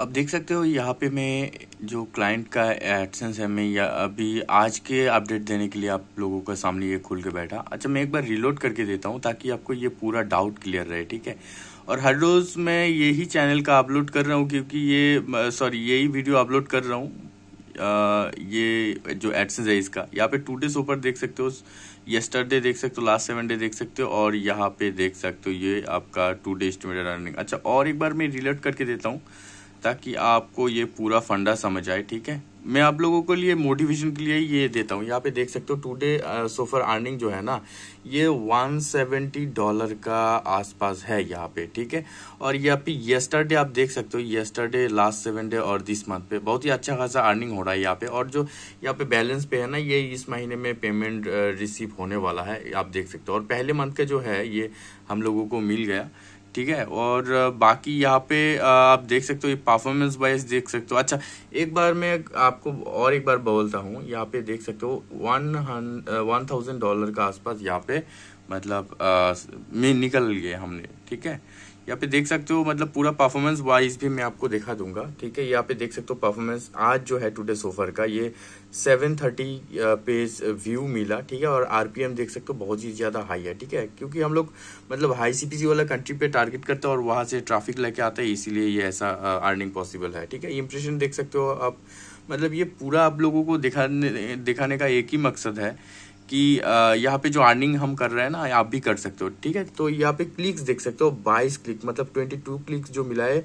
अब देख सकते हो यहाँ पे मैं जो क्लाइंट का एडसेंस है मैं या अभी आज के अपडेट देने के लिए आप लोगों का सामने ये खुल के बैठा अच्छा मैं एक बार रिलोड करके देता हूँ ताकि आपको ये पूरा डाउट क्लियर रहे ठीक है और हर रोज़ मैं यही चैनल का अपलोड कर रहा हूँ क्योंकि ये सॉरी यही वीडियो अपलोड कर रहा हूँ ये जो एडसेंस है इसका यहाँ पे टू डेज ऊपर देख सकते हो येस्टरडे देख सकते हो लास्ट सेवन डे देख सकते हो और यहाँ पे देख सकते हो ये आपका टू डे स्टूडेंट अर्निंग अच्छा और एक बार मैं रिलोड करके देता हूँ ताकि आपको ये पूरा फंडा समझ आए ठीक है मैं आप लोगों को लिए मोटिवेशन के लिए ये देता हूँ यहाँ पे देख सकते हो टुडे सोफर अर्निंग जो है ना ये 170 डॉलर का आसपास है यहाँ पे ठीक है और यहाँ पे येस्टरडे आप देख सकते हो येस्टरडे लास्ट सेवन डे और दिस मंथ पे बहुत ही अच्छा खासा अर्निंग हो रहा है यहाँ पे और जो यहाँ पे बैलेंस पे है ना ये इस महीने में पेमेंट रिसीव uh, होने वाला है आप देख सकते हो और पहले मंथ का जो है ये हम लोगों को मिल गया ठीक है और बाकी यहाँ पे आप देख सकते हो ये परफॉर्मेंस वाइज देख सकते हो अच्छा एक बार मैं आपको और एक बार बोलता हूँ यहाँ पे देख सकते हो वन वन थाउजेंड डॉलर का आसपास यहाँ पे मतलब में निकल गए हमने ठीक है यहाँ पे देख सकते हो मतलब पूरा परफॉर्मेंस वाइज भी मैं आपको दिखा दूंगा ठीक है यहाँ पे देख सकते हो परफॉर्मेंस आज जो है टुडे सोफर का ये 730 पेज व्यू मिला ठीक है और आरपीएम देख सकते हो बहुत ही ज़्यादा हाई है ठीक है क्योंकि हम लोग मतलब हाई सीपीसी वाला कंट्री पे टारगेट करते हैं और वहां से ट्राफिक लेके आता है इसीलिए ये ऐसा अर्निंग पॉसिबल है ठीक है इंप्रेशन देख सकते हो आप मतलब ये पूरा आप लोगों को दिखाने दिखाने का एक ही मकसद है कि यहाँ पे जो अर्निंग हम कर रहे हैं ना आप भी कर सकते हो ठीक है तो यहाँ पे क्लिक्स देख सकते हो बाईस क्लिक मतलब ट्वेंटी टू क्लिक्स जो मिला है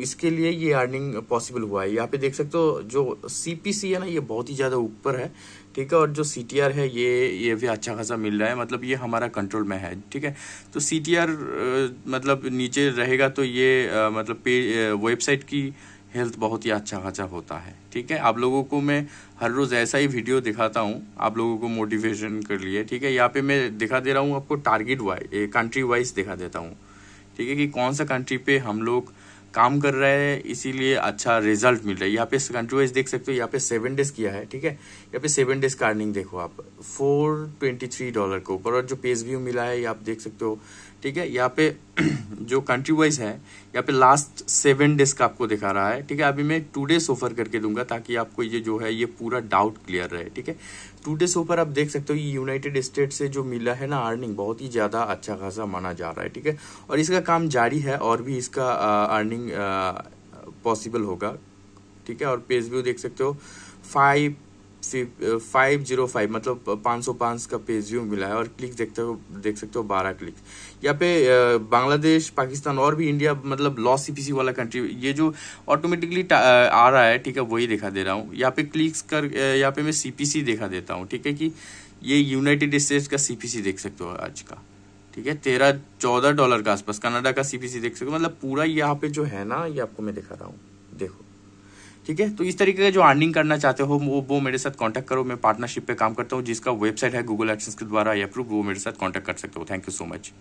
इसके लिए ये अर्निंग पॉसिबल हुआ है यहाँ पे देख सकते हो जो सीपीसी है ना ये बहुत ही ज़्यादा ऊपर है ठीक है और जो सी है ये ये भी अच्छा खासा मिल रहा है मतलब ये हमारा कंट्रोल में है ठीक है तो सी मतलब नीचे रहेगा तो ये मतलब पे वेबसाइट की हेल्थ बहुत ही अच्छा खासा होता है ठीक है आप लोगों को मैं हर रोज़ ऐसा ही वीडियो दिखाता हूँ आप लोगों को मोटिवेशन कर लिए ठीक है यहाँ पे मैं दिखा दे रहा हूँ आपको टारगेट वाइज कंट्री वाइज दिखा देता हूँ ठीक है कि कौन सा कंट्री पे हम लोग काम कर रहे हैं इसीलिए अच्छा रिजल्ट मिल रहा है यहाँ पे कंट्री वाइज देख सकते हो यहाँ पे सेवन डेज किया है ठीक है यहाँ पे सेवन डेज का अर्निंग देखो आप फोर ट्वेंटी थ्री डॉलर के ऊपर और जो पेज व्यू मिला है ये आप देख सकते हो ठीक है यहाँ पे जो कंट्री वाइज है यहाँ पे लास्ट सेवन डेज का आपको दिखा रहा है ठीक है अभी मैं टू डेज ऑफर करके दूंगा ताकि आपको ये जो है ये पूरा डाउट क्लियर रहे ठीक है टू डेज ऑफर आप देख सकते हो ये यूनाइटेड स्टेट से जो मिला है ना अर्निंग बहुत ही ज़्यादा अच्छा खासा माना जा रहा है ठीक है और इसका काम जारी है और भी इसका अर्निंग पॉसिबल होगा ठीक है और पेज व्यू देख सकते हो फाइव फाइव जीरो फाइव मतलब पाँच सौ पाँच का पेज व्यू मिला है और क्लिक देखते हो देख सकते हो बारह क्लिक यहाँ पे बांग्लादेश पाकिस्तान और भी इंडिया मतलब लॉ सीपीसी वाला कंट्री ये जो ऑटोमेटिकली आ रहा है ठीक है वही दिखा दे रहा हूँ यहाँ पे क्लिक्स कर यहाँ पे मैं सीपीसी देखा देता हूँ ठीक है कि ये यूनाइटेड स्टेट्स का सी देख सकते हो आज का ठीक है तेरह चौदह डॉलर के आसपास कनाडा का सी देख सकते हो मतलब पूरा यहाँ पे जो है ना ये आपको मैं दिखा रहा हूँ देखो ठीक है तो इस तरीके का जो अर्निंग करना चाहते हो वो वो मेरे साथ कांटेक्ट करो मैं पार्टनरशिप पे काम करता हूँ जिसका वेबसाइट है गूगल एक्सेस के द्वारा या अप्रूव वो मेरे साथ कांटेक्ट कर सकते हो थैंक यू सो मच